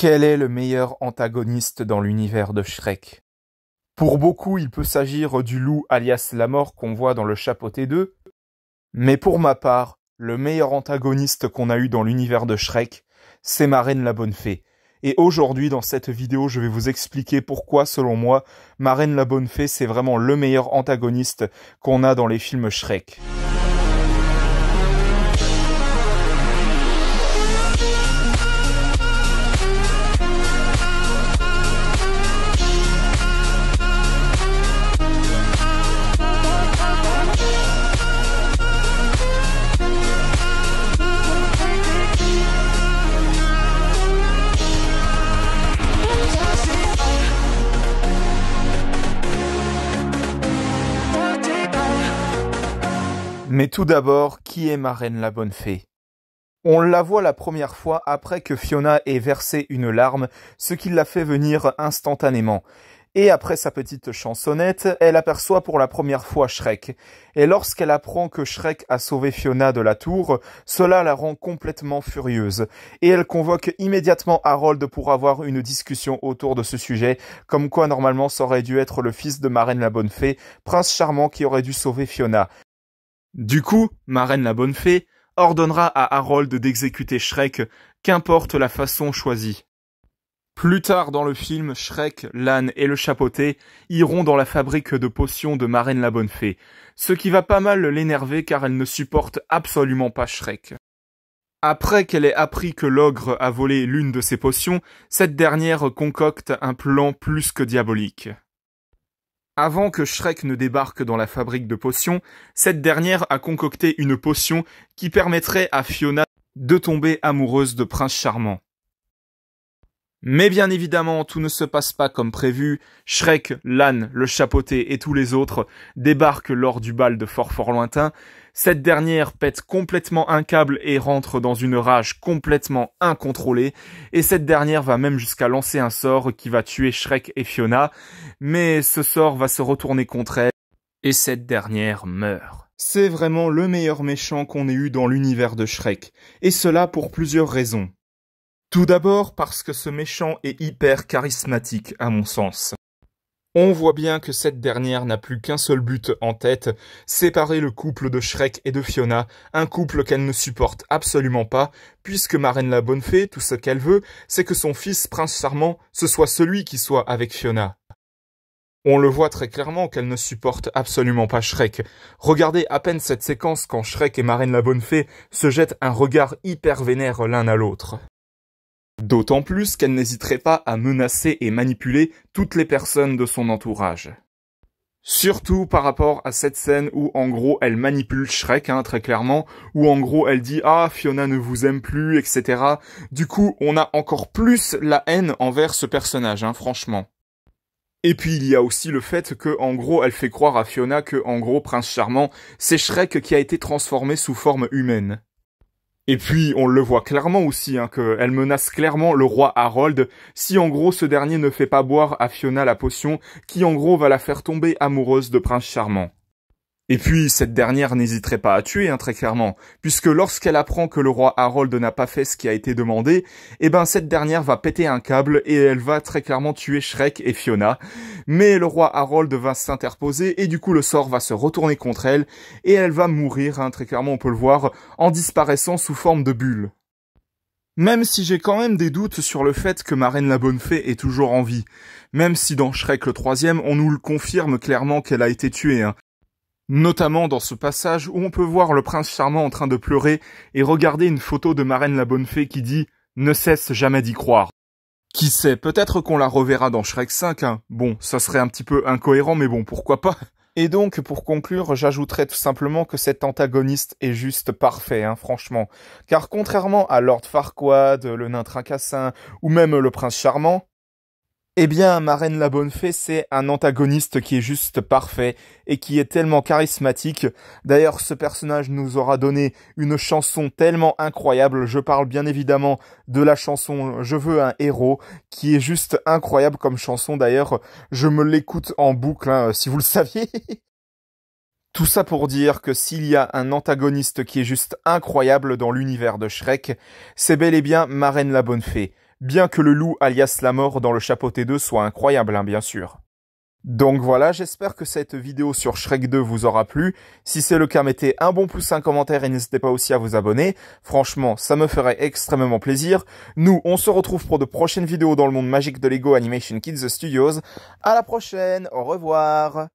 Quel est le meilleur antagoniste dans l'univers de Shrek Pour beaucoup, il peut s'agir du loup alias la mort qu'on voit dans le chapeauté 2, mais pour ma part, le meilleur antagoniste qu'on a eu dans l'univers de Shrek, c'est Marraine la Bonne Fée. Et aujourd'hui, dans cette vidéo, je vais vous expliquer pourquoi, selon moi, Marraine la Bonne Fée, c'est vraiment le meilleur antagoniste qu'on a dans les films Shrek. Mais tout d'abord, qui est Marraine la Bonne Fée on la voit la première fois après que Fiona ait versé une larme, ce qui la fait venir instantanément. Et après sa petite chansonnette, elle aperçoit pour la première fois Shrek. Et lorsqu'elle apprend que Shrek a sauvé Fiona de la tour, cela la rend complètement furieuse. Et elle convoque immédiatement Harold pour avoir une discussion autour de ce sujet, comme quoi normalement ça aurait dû être le fils de Marraine la Bonne Fée, prince charmant qui aurait dû sauver Fiona. Du coup, Marraine la bonne fée ordonnera à Harold d'exécuter Shrek, qu'importe la façon choisie. Plus tard dans le film, Shrek, l'âne et le chapeauté iront dans la fabrique de potions de Marraine la Bonne Fée, ce qui va pas mal l'énerver car elle ne supporte absolument pas Shrek. Après qu'elle ait appris que l'ogre a volé l'une de ses potions, cette dernière concocte un plan plus que diabolique. Avant que Shrek ne débarque dans la fabrique de potions, cette dernière a concocté une potion qui permettrait à Fiona de tomber amoureuse de Prince Charmant. Mais bien évidemment, tout ne se passe pas comme prévu. Shrek, l'âne, le chapeauté et tous les autres débarquent lors du bal de fort fort lointain. Cette dernière pète complètement un câble et rentre dans une rage complètement incontrôlée. Et cette dernière va même jusqu'à lancer un sort qui va tuer Shrek et Fiona. Mais ce sort va se retourner contre elle et cette dernière meurt. C'est vraiment le meilleur méchant qu'on ait eu dans l'univers de Shrek. Et cela pour plusieurs raisons. Tout d'abord parce que ce méchant est hyper charismatique à mon sens. On voit bien que cette dernière n'a plus qu'un seul but en tête, séparer le couple de Shrek et de Fiona, un couple qu'elle ne supporte absolument pas, puisque Marraine la Bonne Fée, tout ce qu'elle veut, c'est que son fils Prince Sarment, ce soit celui qui soit avec Fiona. On le voit très clairement qu'elle ne supporte absolument pas Shrek. Regardez à peine cette séquence quand Shrek et Marraine la Bonne Fée se jettent un regard hyper vénère l'un à l'autre. D'autant plus qu'elle n'hésiterait pas à menacer et manipuler toutes les personnes de son entourage. Surtout par rapport à cette scène où en gros elle manipule Shrek hein, très clairement, où en gros elle dit ah Fiona ne vous aime plus etc. Du coup on a encore plus la haine envers ce personnage hein, franchement. Et puis il y a aussi le fait que en gros elle fait croire à Fiona que en gros Prince Charmant c'est Shrek qui a été transformé sous forme humaine. Et puis on le voit clairement aussi, hein, qu'elle menace clairement le roi Harold, si en gros ce dernier ne fait pas boire à Fiona la potion, qui en gros va la faire tomber amoureuse de Prince Charmant. Et puis, cette dernière n'hésiterait pas à tuer, hein, très clairement, puisque lorsqu'elle apprend que le roi Harold n'a pas fait ce qui a été demandé, eh ben, cette dernière va péter un câble et elle va très clairement tuer Shrek et Fiona. Mais le roi Harold va s'interposer et du coup, le sort va se retourner contre elle et elle va mourir, hein, très clairement, on peut le voir, en disparaissant sous forme de bulle. Même si j'ai quand même des doutes sur le fait que Marraine la Bonne Fée est toujours en vie. Même si dans Shrek le troisième, on nous le confirme clairement qu'elle a été tuée. Hein notamment dans ce passage où on peut voir le prince charmant en train de pleurer et regarder une photo de Marraine la Bonne Fée qui dit Ne cesse jamais d'y croire. Qui sait, peut-être qu'on la reverra dans Shrek 5, hein. Bon, ça serait un petit peu incohérent, mais bon, pourquoi pas et donc, pour conclure, j'ajouterai tout simplement que cet antagoniste est juste parfait, hein, franchement. Car contrairement à Lord Farquaad, le nain tracassin, ou même le prince charmant, eh bien, Marraine la Bonne Fée, c'est un antagoniste qui est juste parfait et qui est tellement charismatique. D'ailleurs, ce personnage nous aura donné une chanson tellement incroyable. Je parle bien évidemment de la chanson Je veux un héros, qui est juste incroyable comme chanson. D'ailleurs, je me l'écoute en boucle, hein, si vous le saviez. Tout ça pour dire que s'il y a un antagoniste qui est juste incroyable dans l'univers de Shrek, c'est bel et bien Marraine la Bonne Fée bien que le loup alias la mort dans le chapeau T2 soit incroyable, hein, bien sûr. Donc voilà, j'espère que cette vidéo sur Shrek 2 vous aura plu. Si c'est le cas, mettez un bon pouce, un commentaire et n'hésitez pas aussi à vous abonner. Franchement, ça me ferait extrêmement plaisir. Nous, on se retrouve pour de prochaines vidéos dans le monde magique de Lego Animation Kids Studios. À la prochaine, au revoir